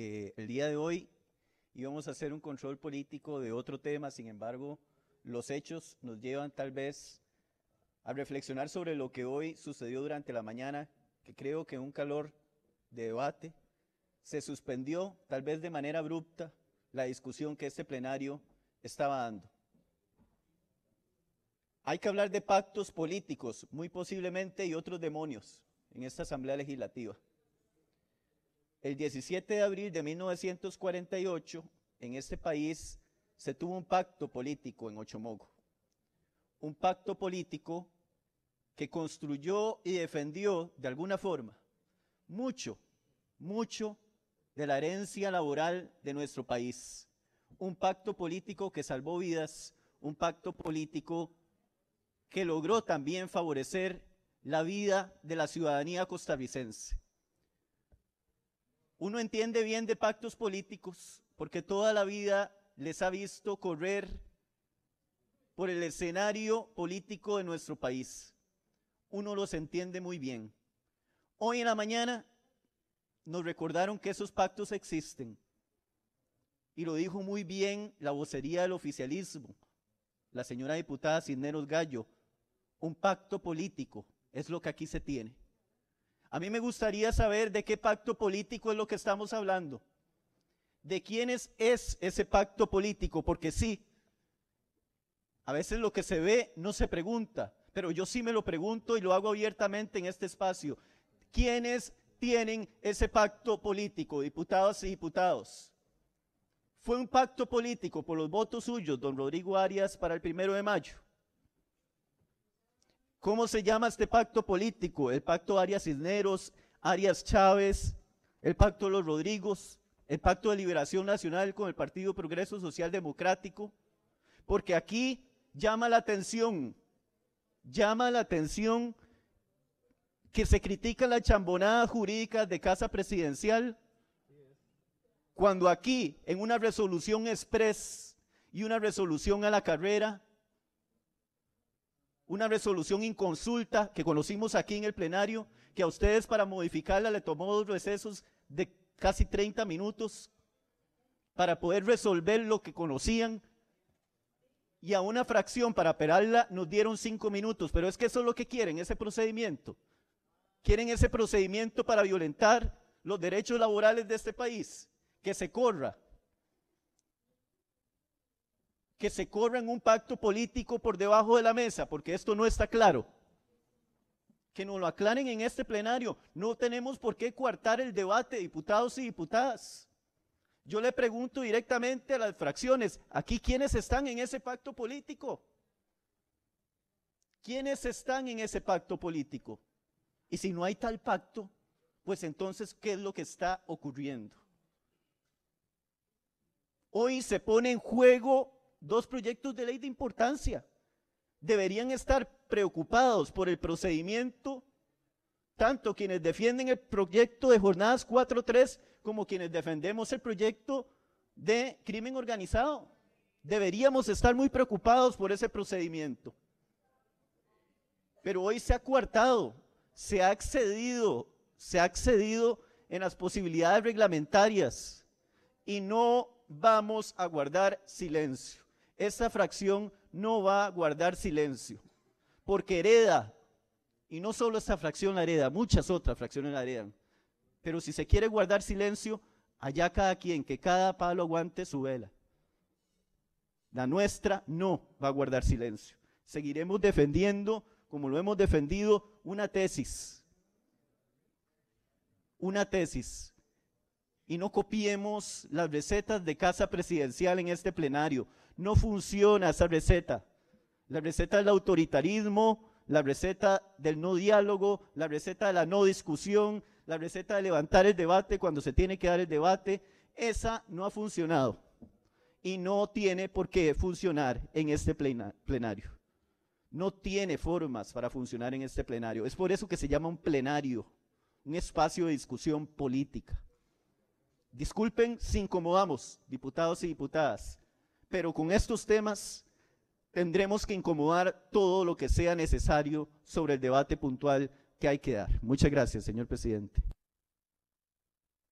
Eh, el día de hoy íbamos a hacer un control político de otro tema, sin embargo, los hechos nos llevan tal vez a reflexionar sobre lo que hoy sucedió durante la mañana, que creo que un calor de debate se suspendió, tal vez de manera abrupta, la discusión que este plenario estaba dando. Hay que hablar de pactos políticos, muy posiblemente, y otros demonios en esta Asamblea Legislativa el 17 de abril de 1948, en este país se tuvo un pacto político en Ochomogo. Un pacto político que construyó y defendió de alguna forma mucho, mucho de la herencia laboral de nuestro país. Un pacto político que salvó vidas, un pacto político que logró también favorecer la vida de la ciudadanía costarricense. Uno entiende bien de pactos políticos porque toda la vida les ha visto correr por el escenario político de nuestro país. Uno los entiende muy bien. Hoy en la mañana nos recordaron que esos pactos existen. Y lo dijo muy bien la vocería del oficialismo, la señora diputada Cisneros Gallo. Un pacto político es lo que aquí se tiene. A mí me gustaría saber de qué pacto político es lo que estamos hablando. ¿De quiénes es ese pacto político? Porque sí, a veces lo que se ve no se pregunta, pero yo sí me lo pregunto y lo hago abiertamente en este espacio. ¿Quiénes tienen ese pacto político, diputados y diputados? Fue un pacto político por los votos suyos, don Rodrigo Arias, para el primero de mayo. ¿Cómo se llama este pacto político? El pacto Arias Cisneros, Arias Chávez, el pacto de los Rodrigos, el pacto de liberación nacional con el Partido Progreso Social Democrático. Porque aquí llama la atención, llama la atención que se critica la chambonada jurídica de Casa Presidencial, cuando aquí, en una resolución express y una resolución a la carrera, una resolución inconsulta que conocimos aquí en el plenario, que a ustedes para modificarla le tomó dos recesos de casi 30 minutos para poder resolver lo que conocían. Y a una fracción para operarla nos dieron cinco minutos, pero es que eso es lo que quieren, ese procedimiento. Quieren ese procedimiento para violentar los derechos laborales de este país, que se corra, que se corran un pacto político por debajo de la mesa, porque esto no está claro. Que nos lo aclaren en este plenario. No tenemos por qué coartar el debate, diputados y diputadas. Yo le pregunto directamente a las fracciones, aquí quiénes están en ese pacto político. ¿Quiénes están en ese pacto político? Y si no hay tal pacto, pues entonces, ¿qué es lo que está ocurriendo? Hoy se pone en juego dos proyectos de ley de importancia. Deberían estar preocupados por el procedimiento, tanto quienes defienden el proyecto de jornadas 4.3 como quienes defendemos el proyecto de crimen organizado. Deberíamos estar muy preocupados por ese procedimiento. Pero hoy se ha coartado, se ha accedido, se ha accedido en las posibilidades reglamentarias y no vamos a guardar silencio esa fracción no va a guardar silencio, porque hereda, y no solo esa fracción la hereda, muchas otras fracciones la heredan. Pero si se quiere guardar silencio, allá cada quien, que cada palo aguante su vela. La nuestra no va a guardar silencio. Seguiremos defendiendo, como lo hemos defendido, una tesis. Una tesis y no copiemos las recetas de casa presidencial en este plenario. No funciona esa receta. La receta del autoritarismo, la receta del no diálogo, la receta de la no discusión, la receta de levantar el debate cuando se tiene que dar el debate, esa no ha funcionado y no tiene por qué funcionar en este plenario. No tiene formas para funcionar en este plenario. Es por eso que se llama un plenario, un espacio de discusión política. Disculpen si incomodamos, diputados y diputadas, pero con estos temas tendremos que incomodar todo lo que sea necesario sobre el debate puntual que hay que dar. Muchas gracias, señor presidente.